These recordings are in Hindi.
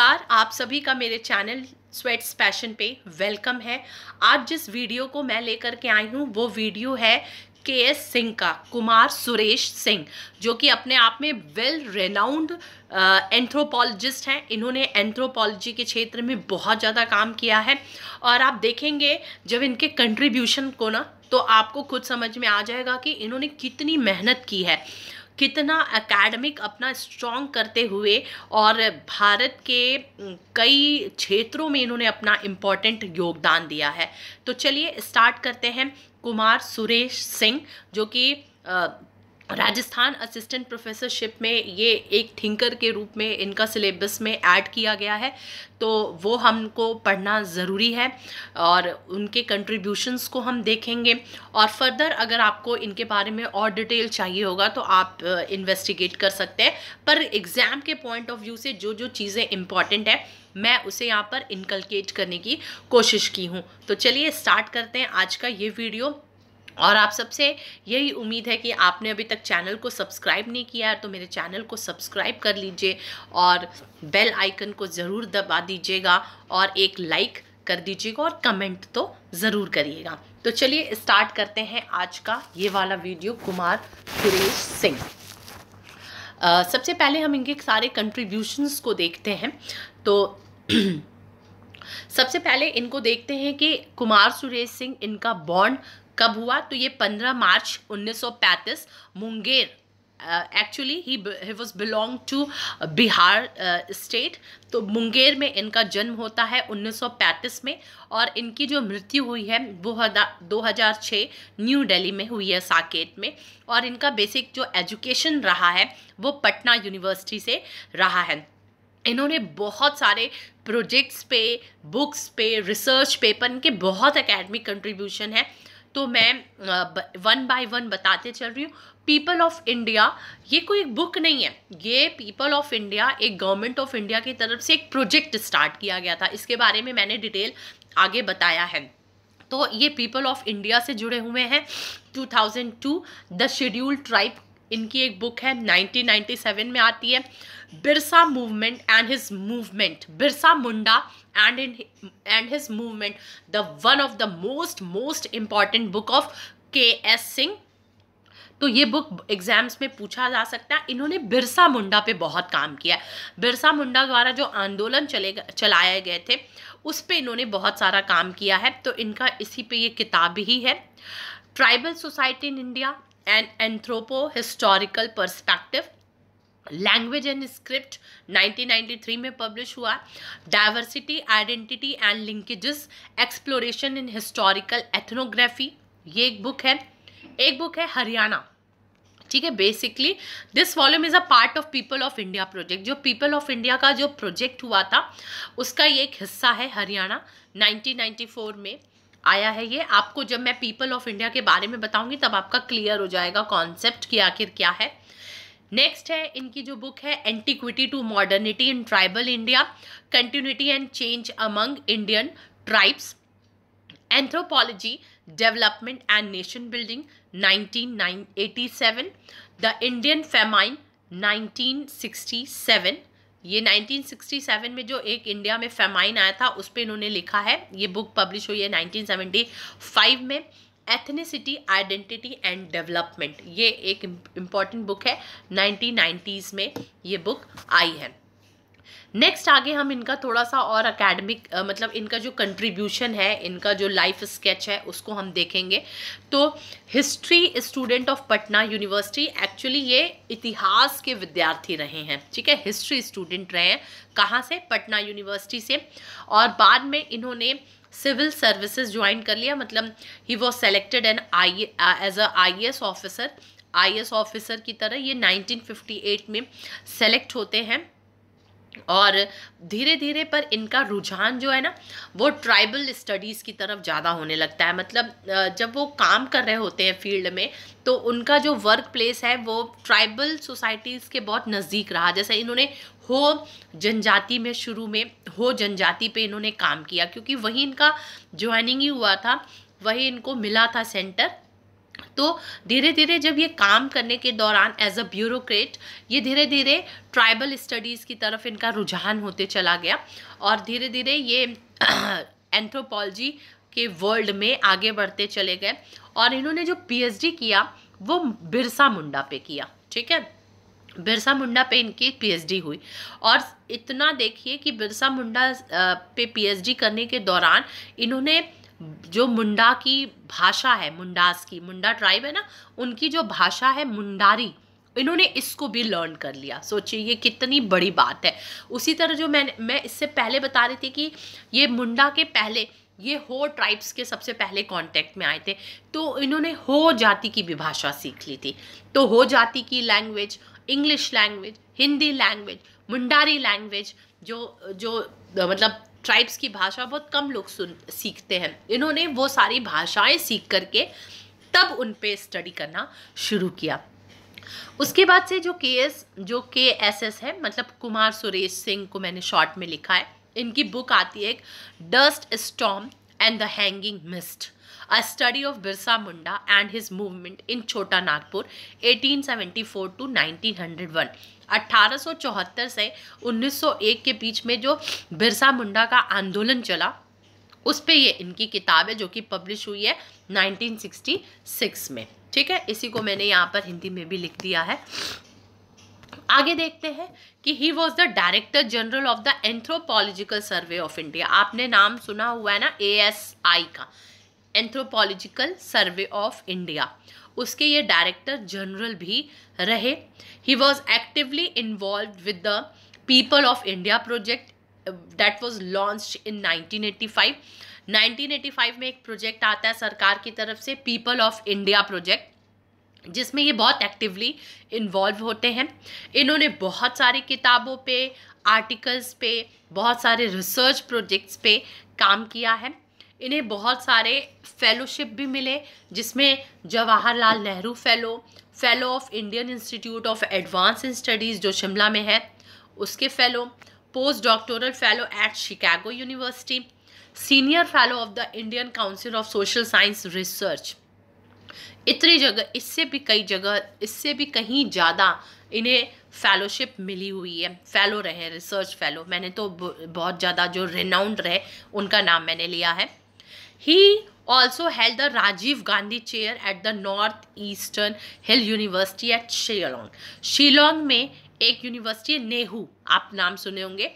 नमस्कार आप सभी का मेरे चैनल स्वेट्स पैशन पे वेलकम है आज जिस वीडियो को मैं लेकर के आई हूँ वो वीडियो है के एस सिंह का कुमार सुरेश सिंह जो कि अपने आप में वेल रेनाउंड एंथ्रोपोलॉजिस्ट हैं इन्होंने एंथ्रोपोलॉजी के क्षेत्र में बहुत ज़्यादा काम किया है और आप देखेंगे जब इनके कंट्रीब्यूशन को ना तो आपको खुद समझ में आ जाएगा कि इन्होंने कितनी मेहनत की है कितना अकेडमिक अपना स्ट्रॉन्ग करते हुए और भारत के कई क्षेत्रों में इन्होंने अपना इम्पॉर्टेंट योगदान दिया है तो चलिए स्टार्ट करते हैं कुमार सुरेश सिंह जो कि राजस्थान असिस्टेंट प्रोफेसरशिप में ये एक थिंकर के रूप में इनका सिलेबस में ऐड किया गया है तो वो हमको पढ़ना ज़रूरी है और उनके कंट्रीब्यूशंस को हम देखेंगे और फर्दर अगर आपको इनके बारे में और डिटेल चाहिए होगा तो आप इन्वेस्टिगेट uh, कर सकते हैं पर एग्ज़ाम के पॉइंट ऑफ व्यू से जो जो चीज़ें इम्पॉर्टेंट है मैं उसे यहाँ पर इनकलकेट करने की कोशिश की हूँ तो चलिए स्टार्ट करते हैं आज का ये वीडियो और आप सबसे यही उम्मीद है कि आपने अभी तक चैनल को सब्सक्राइब नहीं किया तो मेरे चैनल को सब्सक्राइब कर लीजिए और बेल आइकन को ज़रूर दबा दीजिएगा और एक लाइक कर दीजिएगा और कमेंट तो ज़रूर करिएगा तो चलिए स्टार्ट करते हैं आज का ये वाला वीडियो कुमार सुरेश सिंह सबसे पहले हम इनके सारे कंट्रीब्यूशंस को देखते हैं तो सबसे पहले इनको देखते हैं कि कुमार सुरेश सिंह इनका बॉन्ड कब हुआ तो ये 15 मार्च 1935 Munger actually he he was belong to Bihar state तो मुंगेर में इनका जन्म होता है 1935 में और इनकी जो मृत्यु हुई है वो दो हज़ार छः न्यू दिल्ली में हुई है साकेत में और इनका बेसिक जो एजुकेशन रहा है वो पटना यूनिवर्सिटी से रहा है इन्होंने बहुत सारे प्रोजेक्ट्स पे बुक्स पे रिसर्च पेपर इनके बहुत एकेडमिक कंट्रीब्यूशन है तो मैं वन बाय वन बताते चल रही हूँ पीपल ऑफ इंडिया ये कोई बुक नहीं है ये पीपल ऑफ इंडिया एक गवर्नमेंट ऑफ इंडिया की तरफ से एक प्रोजेक्ट स्टार्ट किया गया था इसके बारे में मैंने डिटेल आगे बताया है तो ये पीपल ऑफ इंडिया से जुड़े हुए हैं 2002 द शेड्यूल ट्राइब इनकी एक बुक है 1997 में आती है Birsa movement and his movement Birsa Munda and in and his movement the one of the most most important book of K S Singh तो ये बुक एग्जाम्स में पूछा जा सकता है इन्होंने बिरसा मुंडा पे बहुत काम किया है बिरसा मुंडा द्वारा जो आंदोलन चले चलाए गए थे उस पे इन्होंने बहुत सारा काम किया है तो इनका इसी पे ये किताब ही है tribal society in India and anthropo historical perspective language and script 1993 में पब्लिश हुआ diversity identity and linkages exploration in historical ethnography ये एक बुक है एक बुक है हरियाणा ठीक है basically this volume is a part of people of India project जो पीपल ऑफ इंडिया का जो प्रोजेक्ट हुआ था उसका ये एक हिस्सा है हरियाणा 1994 में आया है ये आपको जब मैं पीपल ऑफ इंडिया के बारे में बताऊंगी तब आपका क्लियर हो जाएगा कॉन्सेप्ट कि आखिर क्या है नेक्स्ट है इनकी जो बुक है antiquity to modernity in tribal India continuity and change among Indian tribes anthropology development and nation building 1987 the Indian famine 1967 ये 1967 में जो एक इंडिया में फेमाइन आया था उस पर इन्होंने लिखा है ये बुक पब्लिश हुई है 1975 में एथनिसिटी आइडेंटिटी एंड डेवलपमेंट ये एक इम्पॉर्टेंट बुक है 1990s में ये बुक आई है नेक्स्ट आगे हम इनका थोड़ा सा और अकेडमिक मतलब इनका जो कंट्रीब्यूशन है इनका जो लाइफ स्केच है उसको हम देखेंगे तो history student of Patna university actually ये इतिहास के विद्यार्थी रहे हैं ठीक है हिस्ट्री स्टूडेंट रहे हैं कहाँ से पटना यूनिवर्सिटी से और बाद में इन्होंने सिविल सर्विसेज ज्वाइन कर लिया मतलब he was selected an I as a I S officer I S officer की तरह ये नाइनटीन में सेलेक्ट होते हैं और धीरे धीरे पर इनका रुझान जो है ना वो ट्राइबल स्टडीज़ की तरफ ज़्यादा होने लगता है मतलब जब वो काम कर रहे होते हैं फील्ड में तो उनका जो वर्क प्लेस है वो ट्राइबल सोसाइटीज़ के बहुत नज़दीक रहा जैसे इन्होंने हो जनजाति में शुरू में हो जनजाति पे इन्होंने काम किया क्योंकि वहीं इनका ज्वाइनिंग ही हुआ था वही इनको मिला था सेंटर तो धीरे धीरे जब ये काम करने के दौरान एज अ ब्यूरोक्रेट ये धीरे धीरे ट्राइबल स्टडीज़ की तरफ इनका रुझान होते चला गया और धीरे धीरे ये एंथ्रोपोलॉजी के वर्ल्ड में आगे बढ़ते चले गए और इन्होंने जो पीएचडी किया वो बिरसा मुंडा पे किया ठीक है बिरसा मुंडा पे इनकी पीएचडी हुई और इतना देखिए कि बिरसा मुंडा पे पीएचडी करने के दौरान इन्होंने जो मुंडा की भाषा है मुंडास की मुंडा ट्राइब है ना उनकी जो भाषा है मुंडारी इन्होंने इसको भी लर्न कर लिया सोचिए ये कितनी बड़ी बात है उसी तरह जो मैंने मैं इससे पहले बता रही थी कि ये मुंडा के पहले ये हो ट्राइब्स के सबसे पहले कांटेक्ट में आए थे तो इन्होंने हो जाति की भी भाषा सीख ली थी तो हो जाति की language English language Hindi language Mundari language जो जो मतलब ट्राइब्स की भाषा बहुत कम लोग सुन सीखते हैं इन्होंने वो सारी भाषाएं सीख करके तब उन पर स्टडी करना शुरू किया उसके बाद से जो के एस जो के एस एस है मतलब कुमार सुरेश सिंह को मैंने शॉर्ट में लिखा है इनकी बुक आती है एक dust storm and the hanging mist a study of Birsa Munda and his movement in Chota Nagpur 1874 to one 1874 से 1901 के बीच में जो बिरसा मुंडा का आंदोलन चला उस पे ये इनकी किताब है जो कि पब्लिश हुई है 1966 में ठीक है इसी को मैंने यहाँ पर हिंदी में भी लिख दिया है आगे देखते हैं कि he was the director general of the anthropological survey of India आपने नाम सुना हुआ है ना ए एस आई का एंथ्रोपोलॉजिकल सर्वे ऑफ इंडिया उसके ये डायरेक्टर जनरल भी रहे he was actively involved with the people of India project that was launched in nineteen nineteen five 1985 five में एक प्रोजेक्ट आता है सरकार की तरफ से पीपल ऑफ इंडिया प्रोजेक्ट जिसमें ये बहुत एक्टिवली इन्वॉल्व होते हैं इन्होंने बहुत सारी किताबों पे आर्टिकल्स पे बहुत सारे रिसर्च प्रोजेक्ट्स पे काम किया है इन्हें बहुत सारे फेलोशिप भी मिले जिसमें Jawaharlal Nehru fellow fellow of Indian institute of advance studies जो शिमला में है उसके fellow post doctoral fellow at Chicago university senior fellow of the Indian council of social science research इतनी जगह इससे भी कई जगह इससे भी कहीं ज़्यादा इन्हें फेलोशिप मिली हुई है फेलो रहे रिसर्च फेलो मैंने तो बहुत ज़्यादा जो रिनाउंड रहे उनका नाम मैंने लिया है He also held the Rajiv Gandhi Chair at the Northeastern Hill University at Shillong. Shillong में एक यूनिवर्सिटी है नेहू आप नाम सुने होंगे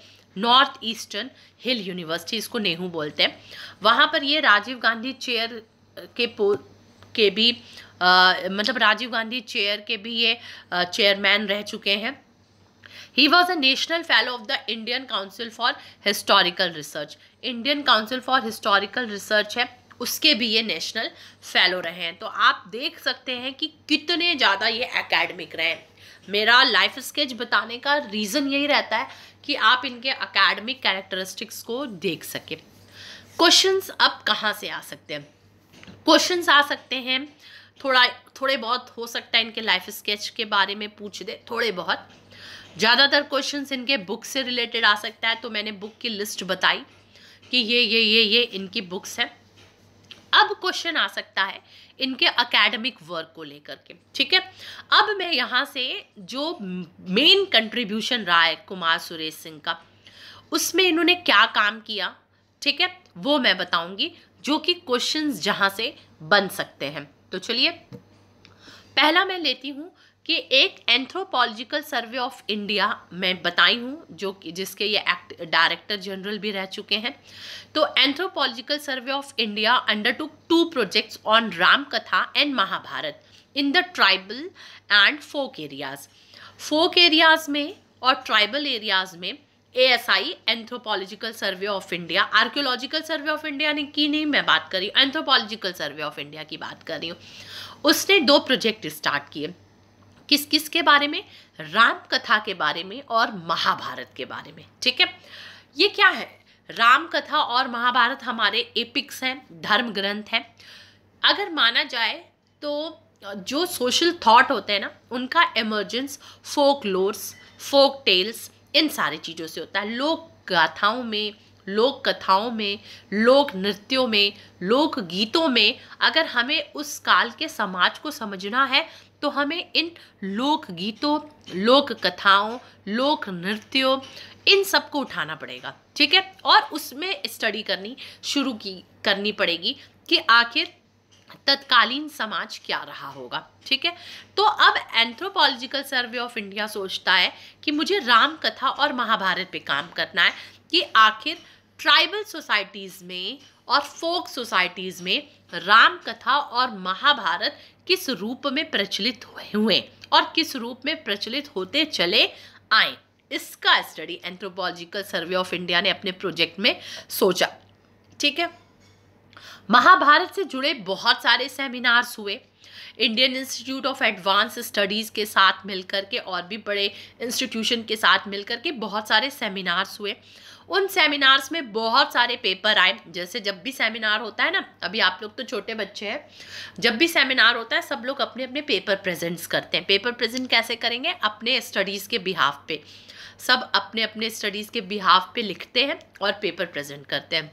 नॉर्थ ईस्टर्न हिल यूनिवर्सिटी इसको नेहू बोलते हैं वहाँ पर ये राजीव गांधी चेयर के पो के भी आ, मतलब राजीव गांधी चेयर के भी ये चेयरमैन रह चुके हैं He was a National Fellow of the Indian Council for Historical Research. Indian Council for Historical Research है उसके भी ये नेशनल फेलो रहे हैं तो आप देख सकते हैं कि कितने ज़्यादा ये एकेडमिक रहे हैं मेरा लाइफ स्केच बताने का रीज़न यही रहता है कि आप इनके अकेडमिक कैरेक्टरिस्टिक्स को देख सकें क्वेश्चंस अब कहाँ से आ सकते हैं क्वेश्चंस आ सकते हैं थोड़ा थोड़े बहुत हो सकता है इनके लाइफ स्केच के बारे में पूछ दे थोड़े बहुत ज़्यादातर क्वेश्चंस इनके बुक से रिलेटेड आ सकता है तो मैंने बुक की लिस्ट बताई कि ये ये ये ये इनकी बुक्स हैं अब क्वेश्चन आ सकता है इनके एकेडमिक वर्क को लेकर के ठीक है अब मैं यहाँ से जो मेन कंट्रीब्यूशन रहा है कुमार सुरेश सिंह का उसमें इन्होंने क्या काम किया ठीक है वो मैं बताऊंगी जो कि क्वेश्चंस जहां से बन सकते हैं तो चलिए पहला मैं लेती हूं कि एक एंथ्रोपोलॉजिकल सर्वे ऑफ इंडिया मैं बताई हूँ जो कि जिसके ये एक्ट डायरेक्टर जनरल भी रह चुके हैं तो anthropological survey of India undertook two projects on Ram Katha and Mahabharat in the tribal and folk areas folk areas में और ट्राइबल एरियाज में A S I anthropological survey of India archaeological survey of India ने की नहीं मैं बात कर रही हूँ एंथ्रोपोलॉजिकल सर्वे ऑफ इंडिया की बात कर रही हूँ उसने दो प्रोजेक्ट स्टार्ट किए किस किस के बारे में राम कथा के बारे में और महाभारत के बारे में ठीक है ये क्या है राम कथा और महाभारत हमारे एपिक्स हैं धर्म ग्रंथ हैं अगर माना जाए तो जो सोशल थॉट होते हैं ना उनका emergence folk lores folk tales इन सारी चीज़ों से होता है लोक गाथाओं में लोक कथाओं में लोक नृत्यों में लोक गीतों में अगर हमें उस काल के समाज को समझना है तो हमें इन लोक गीतों लोक कथाओं लोक नृत्यों इन सब को उठाना पड़ेगा ठीक है और उसमें स्टडी करनी शुरू की करनी पड़ेगी कि आखिर तत्कालीन समाज क्या रहा होगा ठीक है तो अब एंथ्रोपोलॉजिकल सर्वे ऑफ इंडिया सोचता है कि मुझे राम कथा और महाभारत पे काम करना है कि आखिर ट्राइबल सोसाइटीज़ में और फोक सोसाइटीज़ में राम कथा और महाभारत किस रूप में प्रचलित हुए और किस रूप में प्रचलित होते चले आए इसका study anthropological survey of India ने अपने प्रोजेक्ट में सोचा ठीक है महाभारत से जुड़े बहुत सारे सेमिनार्स हुए Indian institute of advance studies के साथ मिलकर के और भी बड़े इंस्टीट्यूशन के साथ मिलकर के बहुत सारे सेमिनार्स हुए उन सेमिनार्स में बहुत सारे पेपर आए जैसे जब भी सेमिनार होता है ना अभी आप लोग तो छोटे बच्चे हैं जब भी सेमिनार होता है सब लोग अपने अपने पेपर प्रेजेंट्स करते हैं पेपर प्रेजेंट कैसे करेंगे अपने स्टडीज़ के बिहाफ पे सब अपने अपने स्टडीज़ के बिहाफ पे लिखते हैं और पेपर प्रेजेंट करते हैं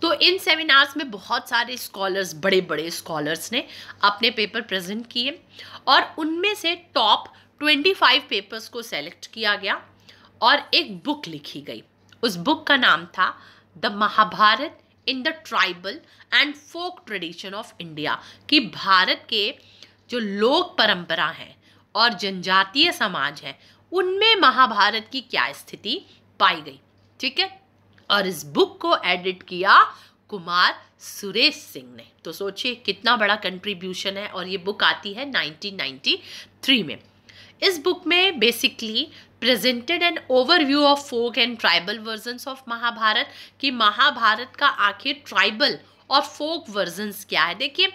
तो इन सेमिनार्स में बहुत सारे स्कॉलर्स बड़े बड़े स्कॉलर्स ने अपने पेपर प्रेजेंट किए और उनमें से टॉप 25 पेपर्स को सेलेक्ट किया गया और एक बुक लिखी गई उस बुक का नाम था the Mahabharat in the tribal and folk tradition of India कि भारत के जो लोक परंपरा हैं और जनजातीय समाज है उनमें महाभारत की क्या स्थिति पाई गई ठीक है और इस बुक को एडिट किया कुमार सुरेश सिंह ने तो सोचिए कितना बड़ा कंट्रीब्यूशन है और ये बुक आती है 1993 में इस बुक में basically presented an overview of folk and tribal version of Mahabharat कि महाभारत का आखिर ट्राइबल और फोक वर्जन्स क्या है देखिए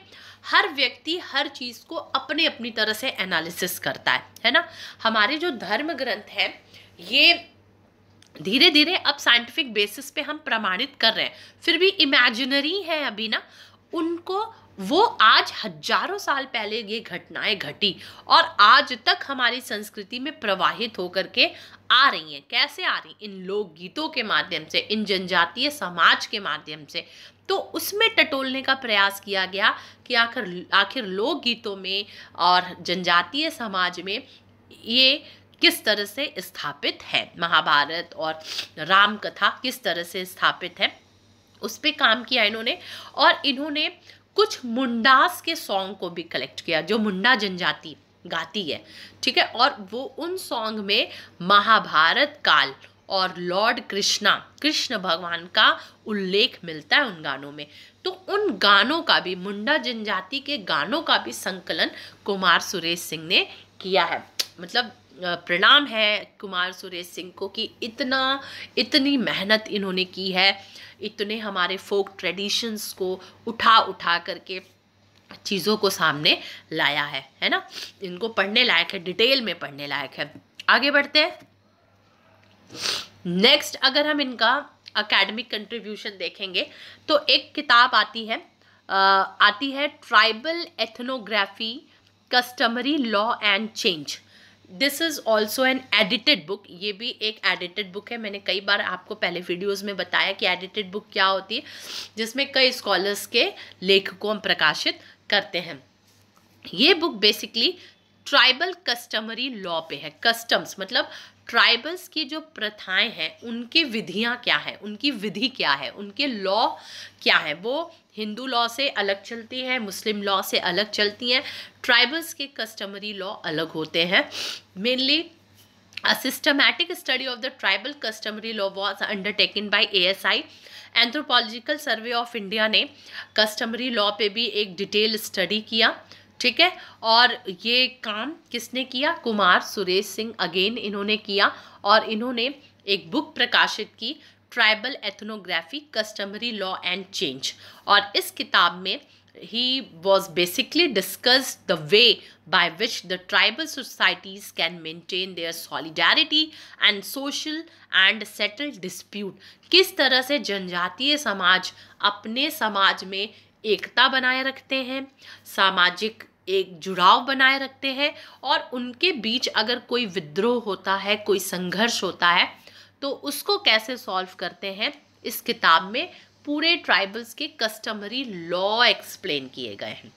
हर व्यक्ति हर चीज़ को अपने अपनी तरह से एनालिसिस करता है है ना हमारे जो धर्म ग्रंथ हैं ये धीरे धीरे अब साइंटिफिक बेसिस पे हम प्रमाणित कर रहे हैं फिर भी इमेजिनरी है अभी ना उनको वो आज हजारों साल पहले ये घटनाएं घटी और आज तक हमारी संस्कृति में प्रवाहित होकर के आ रही हैं कैसे आ रही इन लोकगीतों के माध्यम से इन जनजातीय समाज के माध्यम से तो उसमें टटोलने का प्रयास किया गया कि आखिर आखिर लोकगीतों में और जनजातीय समाज में ये किस तरह से स्थापित है महाभारत और राम कथा किस तरह से स्थापित है उस पर काम किया इन्होंने और इन्होंने कुछ मुंडास के सॉन्ग को भी कलेक्ट किया जो मुंडा जनजाति गाती है ठीक है और वो उन सॉन्ग में महाभारत काल और लॉर्ड कृष्णा कृष्ण भगवान का उल्लेख मिलता है उन गानों में तो उन गानों का भी मुंडा जनजाति के गानों का भी संकलन कुमार सुरेश सिंह ने किया है मतलब प्रणाम है कुमार सुरेश सिंह को कि इतना इतनी मेहनत इन्होंने की है इतने हमारे फोक ट्रेडिशंस को उठा उठा करके चीज़ों को सामने लाया है है ना इनको पढ़ने लायक है डिटेल में पढ़ने लायक है आगे बढ़ते हैं नेक्स्ट अगर हम इनका अकेडमिक कंट्रीब्यूशन देखेंगे तो एक किताब आती है आती है tribal ethnography customary law and change this is also an edited book ये भी एक एडिटेड बुक है मैंने कई बार आपको पहले वीडियोज़ में बताया कि एडिटेड बुक क्या होती है जिसमें कई स्कॉलर्स के लेख को हम प्रकाशित करते हैं ये book basically tribal customary law पे है कस्टम्स मतलब ट्राइबल्स की जो प्रथाएं हैं उनकी विधियां क्या हैं उनकी विधि क्या है उनके लॉ क्या है वो हिंदू लॉ से अलग चलती हैं मुस्लिम लॉ से अलग चलती हैं ट्राइबल्स के कस्टमरी लॉ अलग होते हैं mainly study of the tribal customary law was undertaken by A S I anthropological survey of India ने कस्टमरी लॉ पे भी एक डिटेल स्टडी किया ठीक है और ये काम किसने किया कुमार सुरेश सिंह अगेन इन्होंने किया और इन्होंने एक बुक प्रकाशित की tribal ethnography customary law and change और इस किताब में he was basically discussed the way by which the tribal societies can maintain their solidarity and social and settle dispute किस तरह से जनजातीय समाज अपने समाज में एकता बनाए रखते हैं सामाजिक एक जुड़ाव बनाए रखते हैं और उनके बीच अगर कोई विद्रोह होता है कोई संघर्ष होता है तो उसको कैसे सॉल्व करते हैं इस किताब में पूरे ट्राइबल्स के कस्टमरी लॉ एक्सप्लेन किए गए हैं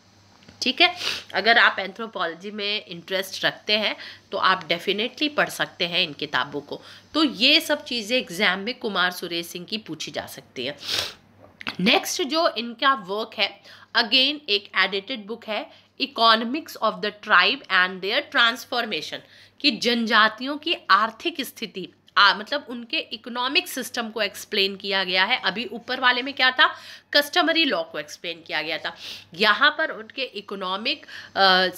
ठीक है अगर आप एंथ्रोपोलॉजी में इंटरेस्ट रखते हैं तो आप डेफिनेटली पढ़ सकते हैं इन किताबों को तो ये सब चीज़ें एग्जाम में कुमार सुरेश सिंह की पूछी जा सकती है नेक्स्ट जो इनका वर्क है अगेन एक एडिटेड बुक है economics of the tribe and their transformation कि जनजातियों की आर्थिक स्थिति आ, मतलब उनके इकोनॉमिक सिस्टम को एक्सप्लेन किया गया है अभी ऊपर वाले में क्या था कस्टमरी लॉ को एक्सप्लेन किया गया था यहाँ पर उनके इकोनॉमिक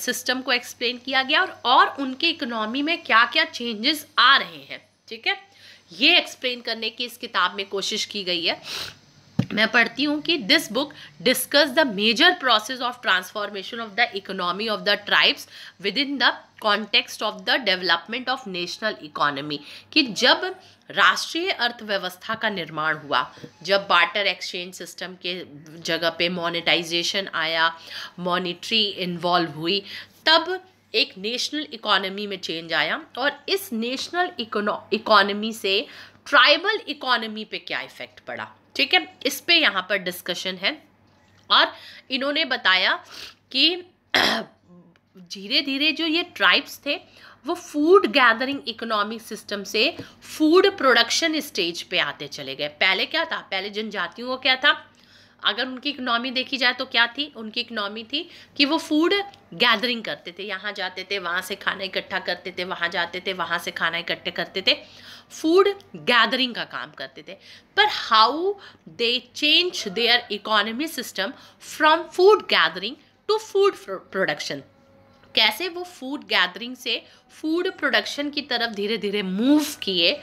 सिस्टम को एक्सप्लेन किया गया और, और उनके इकोनॉमी में क्या क्या चेंजेस आ रहे हैं ठीक है ये एक्सप्लेन करने की इस किताब में कोशिश की गई है मैं पढ़ती हूँ कि this book discuss the major process of transformation of the economy of the tribes within the context of the development of national economy कि जब राष्ट्रीय अर्थव्यवस्था का निर्माण हुआ जब बार्टर एक्सचेंज सिस्टम के जगह पे मोनेटाइजेशन आया मॉनिटरी इन्वॉल्व हुई तब एक नेशनल इकोनॉमी में चेंज आया और इस नेशनल इकोनॉमी से ट्राइबल इकोनॉमी पे क्या इफ़ेक्ट पड़ा ठीक है इस पे यहाँ पर डिस्कशन है और इन्होंने बताया कि धीरे धीरे जो ये ट्राइब्स थे वो फूड गैदरिंग इकोनॉमिक सिस्टम से फूड प्रोडक्शन स्टेज पे आते चले गए पहले क्या था पहले जनजातियों को क्या था अगर उनकी इकनॉमी देखी जाए तो क्या थी उनकी इकनॉमी थी कि वो फूड गैदरिंग करते थे यहाँ जाते थे वहाँ से खाना इकट्ठा करते थे वहाँ जाते थे वहाँ से खाना इकट्ठे करते थे फूड गैदरिंग का काम करते थे पर how they change their economy system from food gathering to food production कैसे वो फूड गैदरिंग से फूड प्रोडक्शन की तरफ धीरे धीरे मूव किए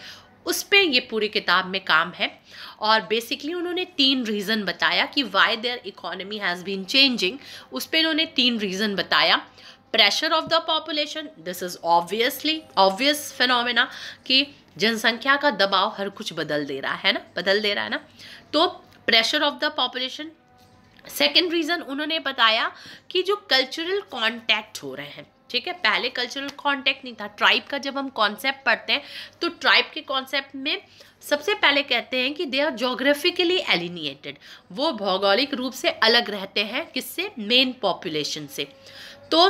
उस पर ये पूरी किताब में काम है और बेसिकली उन्होंने तीन रीज़न बताया कि why their economy has been changing उस पर इन्होंने तीन रीज़न बताया pressure of the population this is obviously obvious phenomena कि जनसंख्या का दबाव हर कुछ बदल दे रहा है ना बदल दे रहा है ना तो pressure of the population second reason उन्होंने बताया कि जो कल्चरल कॉन्टैक्ट हो रहे हैं ठीक है पहले कल्चरल कॉन्टेक्ट नहीं था ट्राइब का जब हम कॉन्सेप्ट पढ़ते हैं तो ट्राइब के कॉन्सेप्ट में सबसे पहले कहते हैं कि दे आर जोग्राफिकली एलिनिएटेड वो भौगोलिक रूप से अलग रहते हैं किससे मेन पॉपुलेशन से तो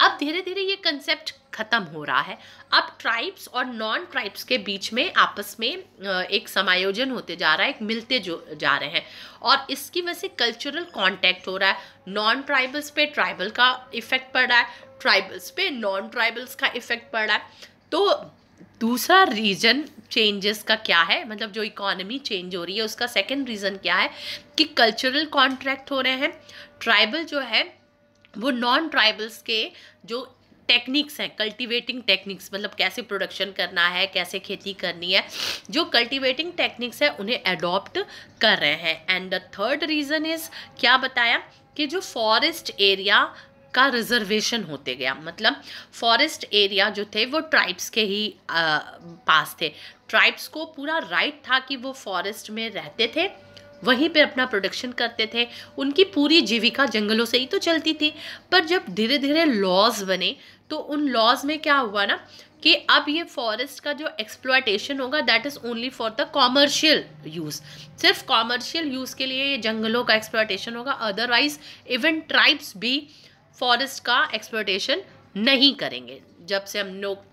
अब धीरे धीरे ये कंसेप्ट ख़त्म हो रहा है अब ट्राइब्स और नॉन ट्राइब्स के बीच में आपस में एक समायोजन होते जा रहा है एक मिलते जो जा रहे हैं और इसकी वजह से कल्चरल कांटेक्ट हो रहा है नॉन ट्राइबल्स पे ट्राइबल का इफ़ेक्ट पड़ रहा है ट्राइबल्स पे नॉन ट्राइबल्स का इफ़ेक्ट पड़ रहा है तो दूसरा रीज़न चेंजेस का क्या है मतलब जो इकोनॉमी चेंज हो रही है उसका सेकेंड रीज़न क्या है कि कल्चरल कॉन्ट्रैक्ट हो रहे हैं ट्राइबल जो है वो नॉन ट्राइबल्स के जो टेक्निक्स हैं कल्टीवेटिंग टेक्निक्स मतलब कैसे प्रोडक्शन करना है कैसे खेती करनी है जो कल्टीवेटिंग टेक्निक्स है उन्हें अडॉप्ट कर रहे हैं and the third reason is क्या बताया कि जो फॉरेस्ट एरिया का रिजर्वेशन होते गया मतलब फॉरेस्ट एरिया जो थे वो ट्राइब्स के ही आ, पास थे ट्राइब्स को पूरा राइट था कि वो फॉरेस्ट में रहते थे वहीं पर अपना प्रोडक्शन करते थे उनकी पूरी जीविका जंगलों से ही तो चलती थी पर जब धीरे धीरे लॉज बने तो उन लॉज में क्या हुआ ना कि अब ये फॉरेस्ट का जो एक्सप्लॉयटेशन होगा that is only for the commercial use सिर्फ कॉमर्शियल यूज़ के लिए ये जंगलों का एक्सप्लॉयटेशन होगा अदरवाइज इवन ट्राइब्स भी फॉरेस्ट का एक्सप्लॉयटेशन नहीं करेंगे जब से हम लोग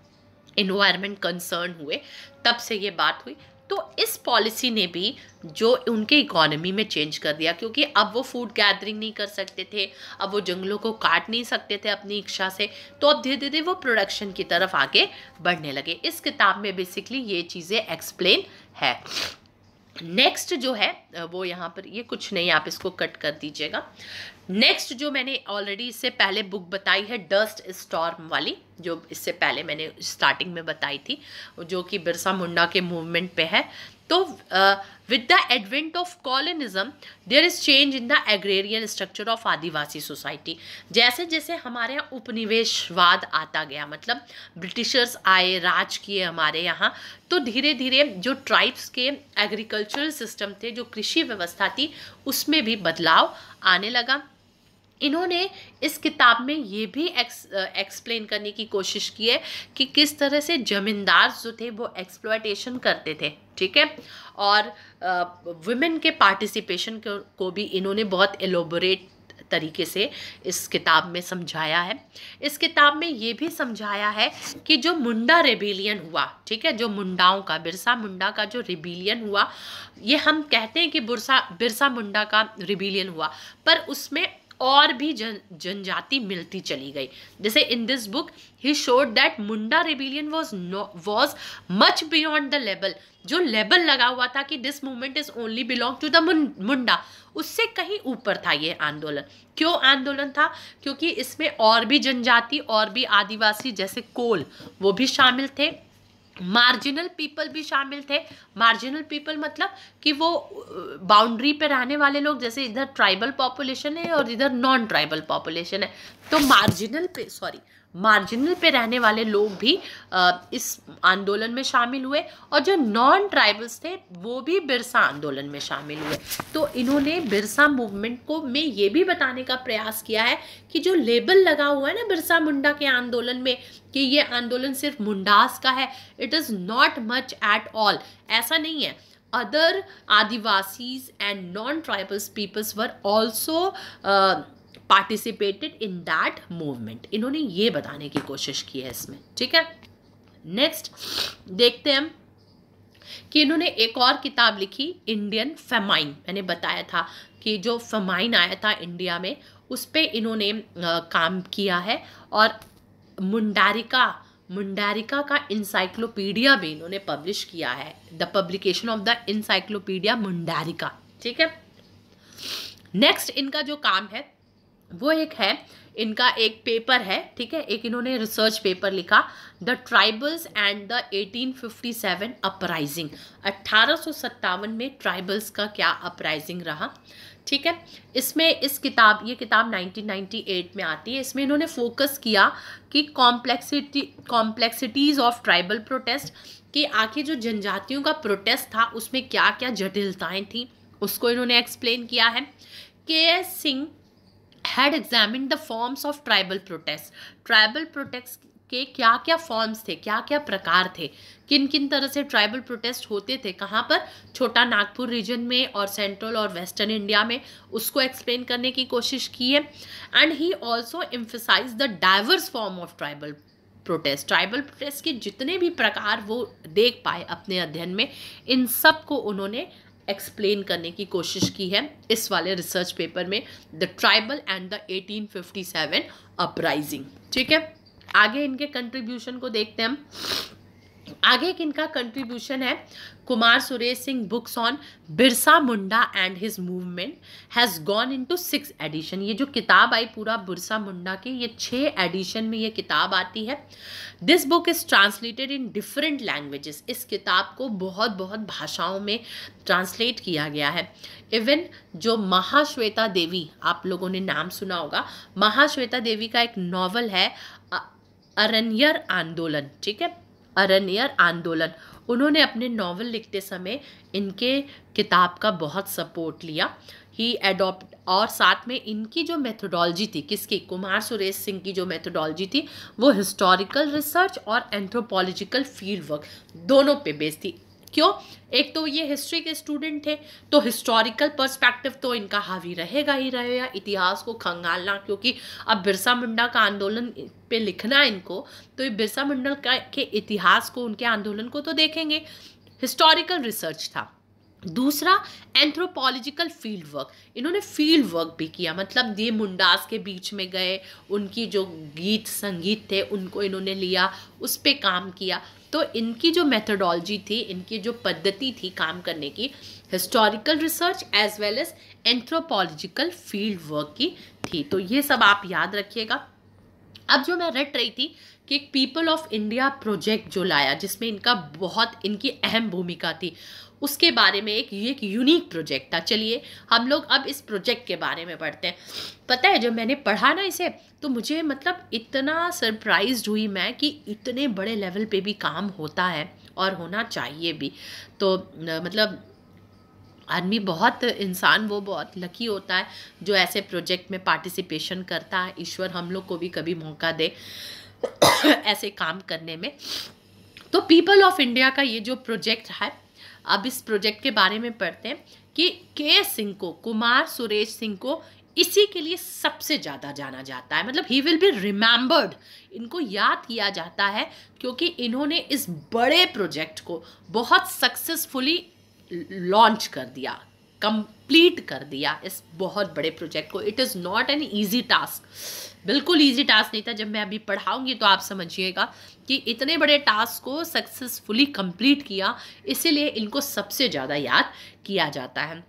इन्वायरमेंट कंसर्न हुए तब से ये बात हुई तो इस पॉलिसी ने भी जो उनके इकोनॉमी में चेंज कर दिया क्योंकि अब वो फूड गैदरिंग नहीं कर सकते थे अब वो जंगलों को काट नहीं सकते थे अपनी इच्छा से तो अब धीरे धीरे वो प्रोडक्शन की तरफ आगे बढ़ने लगे इस किताब में बेसिकली ये चीज़ें एक्सप्लेन है नेक्स्ट जो है वो यहाँ पर ये कुछ नहीं आप इसको कट कर दीजिएगा नेक्स्ट जो मैंने ऑलरेडी इससे पहले बुक बताई है डस्ट स्टॉर्म वाली जो इससे पहले मैंने स्टार्टिंग में बताई थी जो कि बिरसा मुंडा के मूवमेंट पे है तो आ, With the advent of colonialism, there is change in the agrarian structure of Adivasi society. जैसे जैसे हमारे यहाँ उपनिवेशवाद आता गया मतलब ब्रिटिशर्स आए राज किए हमारे यहाँ तो धीरे धीरे जो ट्राइब्स के एग्रीकल्चरल सिस्टम थे जो कृषि व्यवस्था थी उसमें भी बदलाव आने लगा इन्होंने इस किताब में ये भी एक्सप्लेन करने की कोशिश की है कि किस तरह से ज़मींदार जो थे वो एक्सप्लॉयटेशन करते थे ठीक है और वुमेन के पार्टिसिपेशन को भी इन्होंने बहुत एलोबोरेट तरीके से इस किताब में समझाया है इस किताब में ये भी समझाया है कि जो मुंडा रेबिलियन हुआ ठीक है जो मुंडाओं का बिरसा मुंडा का जो रिबिलियन हुआ ये हम कहते हैं कि बुरसा बिरसा मुंडा का रिबिलियन हुआ पर उसमें और भी जन जनजाति मिलती चली गई जैसे in this book he showed that Munda rebellion was no was much beyond the label जो लेबल लगा हुआ था कि this movement is only belong to the Munda उससे कहीं ऊपर था ये आंदोलन क्यों आंदोलन था क्योंकि इसमें और भी जनजाति और भी आदिवासी जैसे कोल वो भी शामिल थे मार्जिनल पीपल भी शामिल थे मार्जिनल पीपल मतलब कि वो बाउंड्री पे रहने वाले लोग जैसे इधर ट्राइबल पॉपुलेशन है और इधर नॉन ट्राइबल पॉपुलेशन है तो मार्जिनल पे सॉरी मार्जिनल पे रहने वाले लोग भी इस आंदोलन में शामिल हुए और जो नॉन ट्राइबल्स थे वो भी बिरसा आंदोलन में शामिल हुए तो इन्होंने बिरसा मूवमेंट को में ये भी बताने का प्रयास किया है कि जो लेबल लगा हुआ है ना बिरसा मुंडा के आंदोलन में कि ये आंदोलन सिर्फ मुंडास का है it is not much at all ऐसा नहीं है other adivasis and non tribals peoples were also participated in that movement इन्होंने ये बताने की कोशिश की है इसमें ठीक है नेक्स्ट देखते हैं हम कि इन्होंने एक और किताब लिखी इंडियन फेमाइन मैंने बताया था कि जो फेमाइन आया था इंडिया में उस पर इन्होंने काम किया है और मुंडारिका मुंडारिका का इंसाइक्लोपीडिया भी इन्होंने पब्लिश किया है the publication of the encyclopaedia Mundarica ठीक है नेक्स्ट इनका जो काम है वो एक है इनका एक पेपर है ठीक है एक इन्होंने रिसर्च पेपर लिखा the tribals and the 1857 uprising अट्ठारह में ट्राइबल्स का क्या अपराइजिंग रहा ठीक है इसमें इस किताब ये किताब 1998 में आती है इसमें इन्होंने फोकस किया कि complexity complexities of tribal protest कि आखिर जो जनजातियों का प्रोटेस्ट था उसमें क्या क्या जटिलताएँ थी उसको इन्होंने एक्सप्लेन किया है K S Singh had examine the forms of tribal protest tribal protect के क्या क्या फॉर्म्स थे क्या क्या प्रकार थे किन किन तरह से ट्राइबल प्रोटेस्ट होते थे कहाँ पर छोटा नागपुर रीजन में और सेंट्रल और वेस्टर्न इंडिया में उसको एक्सप्लेन करने की कोशिश की है and he also emphasise the diverse form of tribal protest tribal protest के जितने भी प्रकार वो देख पाए अपने अध्ययन में इन सब को उन्होंने एक्सप्लेन करने की कोशिश की है इस वाले रिसर्च पेपर में the tribal and the 1857 uprising ठीक है आगे इनके कंट्रीब्यूशन को देखते हैं हम आगे किनका कंट्रीब्यूशन है Kumar Suresh Singh books on Birsa Munda and his movement has gone into six edition ये जो किताब आई पूरा बिरसा मुंडा की ये छः एडिशन में ये किताब आती है this book is translated in different languages इस किताब को बहुत बहुत भाषाओं में ट्रांसलेट किया गया है इवन जो महाश्वेता देवी आप लोगों ने नाम सुना होगा महाश्वेता देवी का एक नॉवल है अरण्यर आंदोलन ठीक है अरण्य आंदोलन उन्होंने अपने नावल लिखते समय इनके किताब का बहुत सपोर्ट लिया ही एडॉप्ट और साथ में इनकी जो मेथोडोलॉजी थी किसकी कुमार सुरेश सिंह की जो मेथोडोलॉजी थी वो हिस्टोरिकल रिसर्च और एंथ्रोपोलॉजिकल फील्ड वर्क दोनों पे बेस्ड थी क्यों एक तो ये हिस्ट्री के स्टूडेंट थे तो हिस्टोरिकल पर्सपेक्टिव तो इनका हावी रहेगा ही रहेगा इतिहास को खंगालना क्योंकि अब बिरसा मुंडा का आंदोलन पे लिखना इनको तो ये बिरसा मुंडा का के इतिहास को उनके आंदोलन को तो देखेंगे हिस्टोरिकल रिसर्च था दूसरा एंथ्रोपोलॉजिकल फील्ड वर्क इन्होंने फील्ड वर्क भी किया मतलब ये मुंडास के बीच में गए उनकी जो गीत संगीत थे उनको इन्होंने लिया उस पर काम किया तो इनकी जो मेथडोलॉजी थी इनकी जो पद्धति थी काम करने की historical research as well as anthropological field work की थी तो ये सब आप याद रखिएगा अब जो मैं रट रही थी कि एक पीपल ऑफ इंडिया प्रोजेक्ट जो लाया जिसमें इनका बहुत इनकी अहम भूमिका थी उसके बारे में एक एक यूनिक प्रोजेक्ट था चलिए हम लोग अब इस प्रोजेक्ट के बारे में पढ़ते हैं पता है जब मैंने पढ़ा ना इसे तो मुझे मतलब इतना सरप्राइज हुई मैं कि इतने बड़े लेवल पे भी काम होता है और होना चाहिए भी तो न, मतलब आदमी बहुत इंसान वो बहुत लकी होता है जो ऐसे प्रोजेक्ट में पार्टिसिपेशन करता है ईश्वर हम लोग को भी कभी मौका दे ऐसे काम करने में तो पीपल ऑफ इंडिया का ये जो प्रोजेक्ट है अब इस प्रोजेक्ट के बारे में पढ़ते हैं कि के सिंह को कुमार सुरेश सिंह को इसी के लिए सबसे ज़्यादा जाना जाता है मतलब ही विल बी रिमेम्बर्ड इनको याद किया जाता है क्योंकि इन्होंने इस बड़े प्रोजेक्ट को बहुत सक्सेसफुली लॉन्च कर दिया कंप्लीट कर दिया इस बहुत बड़े प्रोजेक्ट को it is not an easy task बिल्कुल ईजी टास्क नहीं था जब मैं अभी पढ़ाऊँगी तो आप समझिएगा कि इतने बड़े टास्क को सक्सेसफुली कंप्लीट किया इसीलिए इनको सबसे ज़्यादा याद किया जाता है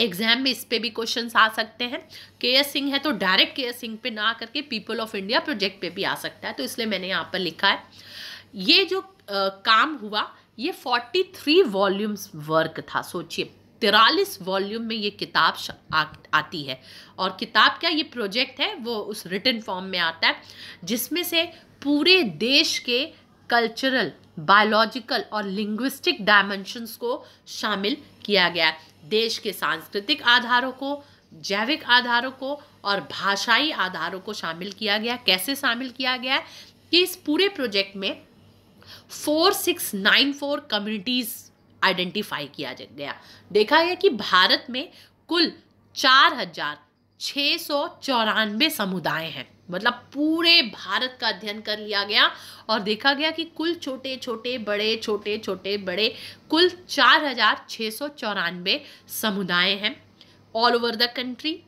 एग्जाम में इस पर भी क्वेश्चन आ सकते हैं के एस सिंह है तो डायरेक्ट के एस सिंह पे ना करके पीपल ऑफ इंडिया प्रोजेक्ट पे भी आ सकता है तो इसलिए मैंने यहाँ पर लिखा है ये जो आ, काम हुआ ये 43 वॉल्यूम्स वर्क था सोचिए तिरालीस वॉल्यूम में ये किताब आती है और किताब क्या ये प्रोजेक्ट है वो उस रिटर्न फॉर्म में आता है जिसमें से पूरे देश के कल्चरल बायोलॉजिकल और लिंग्विस्टिक डायमेंशंस को शामिल किया गया देश के सांस्कृतिक आधारों को जैविक आधारों को और भाषाई आधारों को शामिल किया गया कैसे शामिल किया गया कि इस पूरे प्रोजेक्ट में four six nine four communities identify किया गया देखा गया कि भारत में कुल चार हजार छः सौ चौरानवे समुदाय हैं मतलब पूरे भारत का अध्ययन कर लिया गया और देखा गया कि कुल छोटे छोटे बड़े छोटे छोटे बड़े कुल चार हजार छः सौ चौरानवे समुदाय हैं ऑल ओवर द कंट्री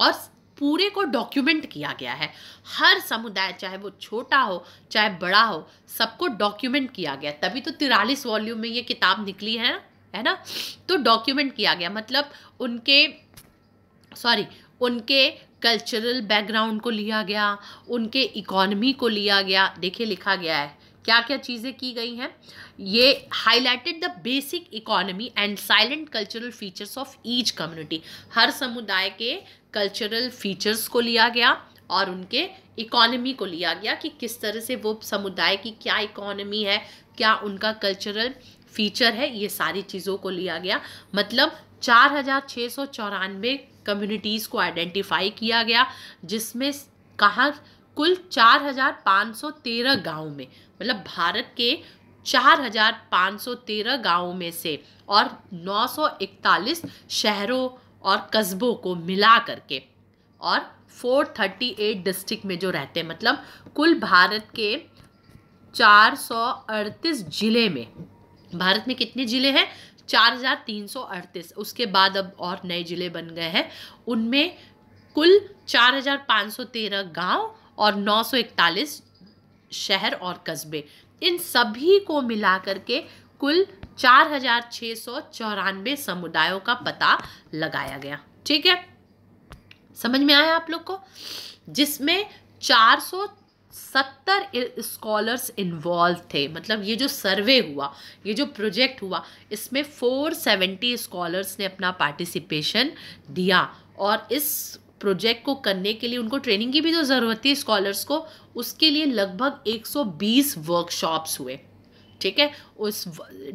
और पूरे को डॉक्यूमेंट किया गया है हर समुदाय चाहे वो छोटा हो चाहे बड़ा हो सबको डॉक्यूमेंट किया गया तभी तो तिरालीस वॉल्यूम में ये किताब निकली है है ना तो डॉक्यूमेंट किया गया मतलब उनके सॉरी उनके कल्चरल बैकग्राउंड को लिया गया उनके इकोनमी को लिया गया देखिए लिखा गया है क्या क्या चीज़ें की गई हैं ये highlighted the basic economy and salient cultural features of each community हर समुदाय के कल्चरल फीचर्स को लिया गया और उनके इकोनमी को लिया गया कि किस तरह से वो समुदाय की क्या इकोनमी है क्या उनका कल्चरल फीचर है ये सारी चीज़ों को लिया गया मतलब चार हज़ार छः सौ चौरानवे कम्युनिटीज़ को आइडेंटिफाई किया गया जिसमें कहाँ कुल चार हज़ार पाँच सौ तेरह गाँव में मतलब भारत के 4,513 गांवों में से और 941 शहरों और कस्बों को मिला करके और 438 डिस्ट्रिक्ट में जो रहते हैं मतलब कुल भारत के 438 जिले में भारत में कितने जिले हैं 4,338 उसके बाद अब और नए जिले बन गए हैं उनमें कुल 4,513 गांव और शहर और कस्बे इन सभी को मिलाकर के कुल चार हजार छः सौ चौरानवे समुदायों का पता लगाया गया ठीक है समझ में आया आप लोग को जिसमें चार सौ सत्तर स्कॉलर्स इन्वॉल्व थे मतलब ये जो सर्वे हुआ ये जो प्रोजेक्ट हुआ इसमें फोर सेवेंटी स्कॉलर्स ने अपना पार्टिसिपेशन दिया और इस प्रोजेक्ट को करने के लिए उनको ट्रेनिंग की भी तो ज़रूरत थी स्कॉलर्स को उसके लिए लगभग 120 वर्कशॉप्स हुए ठीक है उस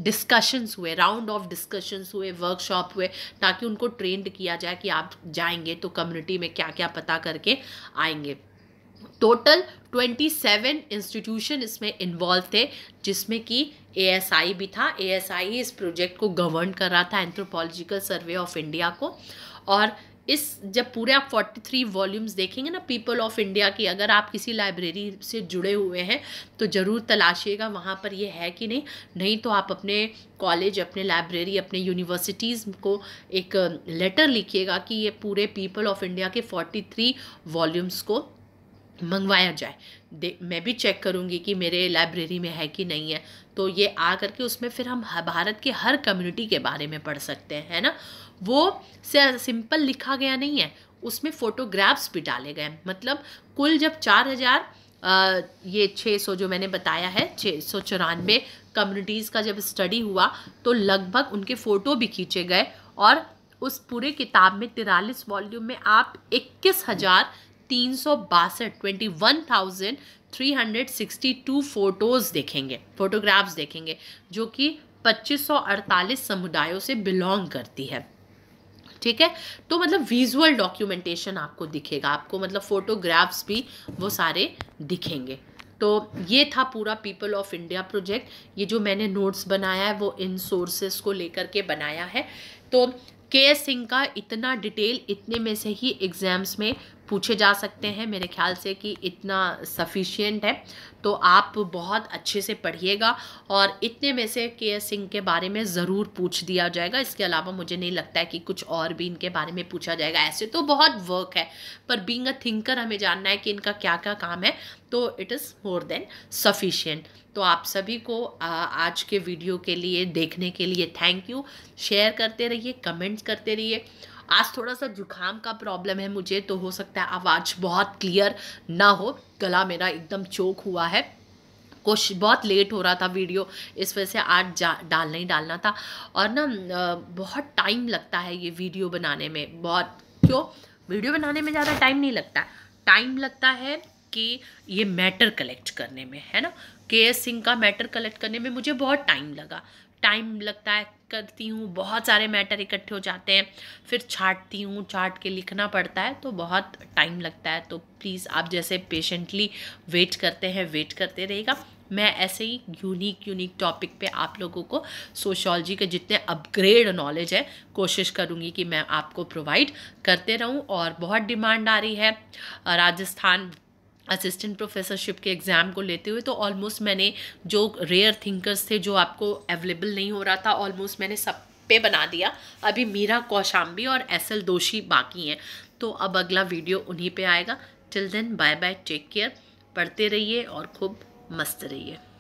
डिस्कशंस हुए राउंड ऑफ डिस्कशंस हुए वर्कशॉप हुए ताकि उनको ट्रेंड किया जाए कि आप जाएंगे तो कम्युनिटी में क्या क्या पता करके आएंगे टोटल 27 इंस्टीट्यूशन इसमें इन्वॉल्व थे जिसमें कि ए भी था ए इस प्रोजेक्ट को गवर्न कर रहा था एंथ्रोपोलॉजिकल सर्वे ऑफ इंडिया को और इस जब पूरे आप 43 वॉल्यूम्स देखेंगे ना पीपल ऑफ इंडिया की अगर आप किसी लाइब्रेरी से जुड़े हुए हैं तो ज़रूर तलाशिएगा वहाँ पर ये है कि नहीं नहीं तो आप अपने कॉलेज अपने लाइब्रेरी अपने यूनिवर्सिटीज़ को एक लेटर लिखिएगा कि ये पूरे पीपल ऑफ इंडिया के 43 वॉल्यूम्स को मंगवाया जाए दे मैं भी चेक करूँगी कि मेरे लाइब्रेरी में है कि नहीं है तो ये आ करके उसमें फिर हम भारत के हर कम्युनिटी के बारे में पढ़ सकते हैं है ना वो सिंपल लिखा गया नहीं है उसमें फ़ोटोग्राफ्स भी डाले गए मतलब कुल जब चार हज़ार ये छः सौ जो मैंने बताया है छः सौ चौरानवे कम्युनिटीज़ का जब स्टडी हुआ तो लगभग उनके फ़ोटो भी खींचे गए और उस पूरे किताब में तिरालीस वॉल्यूम में आप इक्कीस हज़ार तीन सौ बासठ twenty one thousand three hundred sixty two photos देखेंगे फ़ोटोग्राफ्स देखेंगे जो कि पच्चीस सौ अड़तालीस समुदायों से बिलोंग करती है ठीक है तो मतलब विजुअल डॉक्यूमेंटेशन आपको दिखेगा आपको मतलब फोटोग्राफ्स भी वो सारे दिखेंगे तो ये था पूरा पीपल ऑफ इंडिया प्रोजेक्ट ये जो मैंने नोट्स बनाया है वो इन सोर्सेस को लेकर के बनाया है तो के एस सिंह का इतना डिटेल इतने में से ही एग्ज़ाम्स में पूछे जा सकते हैं मेरे ख्याल से कि इतना सफिशियंट है तो आप बहुत अच्छे से पढ़िएगा और इतने में से के एस सिंह के बारे में ज़रूर पूछ दिया जाएगा इसके अलावा मुझे नहीं लगता है कि कुछ और भी इनके बारे में पूछा जाएगा ऐसे तो बहुत वर्क है पर बींग अ थिंकर हमें जानना है कि इनका क्या क्या काम है तो it is more than sufficient तो आप सभी को आज के वीडियो के लिए देखने के लिए थैंक यू शेयर करते रहिए कमेंट्स करते रहिए आज थोड़ा सा जुकाम का प्रॉब्लम है मुझे तो हो सकता है आवाज़ बहुत क्लियर ना हो गला मेरा एकदम चोक हुआ है कुछ बहुत लेट हो रहा था वीडियो इस वजह से आज जा डालना ही डालना था और ना बहुत टाइम लगता है ये वीडियो बनाने में बहुत क्यों वीडियो बनाने में ज़्यादा टाइम नहीं लगता टाइम लगता है कि ये मैटर कलेक्ट करने में है ना के एस सिंह का मैटर कलेक्ट करने में मुझे बहुत टाइम लगा टाइम लगता है करती हूँ बहुत सारे मैटर इकट्ठे हो जाते हैं फिर छाटती हूँ छाट के लिखना पड़ता है तो बहुत टाइम लगता है तो प्लीज़ आप जैसे पेशेंटली वेट करते हैं वेट करते रहेगा मैं ऐसे ही यूनिक यूनिक टॉपिक पे आप लोगों को सोशोलॉजी के जितने अपग्रेड नॉलेज है कोशिश करूँगी कि मैं आपको प्रोवाइड करते रहूँ और बहुत डिमांड आ रही है राजस्थान असिस्टेंट प्रोफेसरशिप के एग्ज़ाम को लेते हुए तो ऑलमोस्ट मैंने जो रेयर थिंकर्स थे जो आपको अवेलेबल नहीं हो रहा था ऑलमोस्ट मैंने सब पे बना दिया अभी मीरा कौशाम्बी और एस एल दोषी बाकी हैं तो अब अगला वीडियो उन्हीं पे आएगा till then bye bye take care पढ़ते रहिए और खूब मस्त रहिए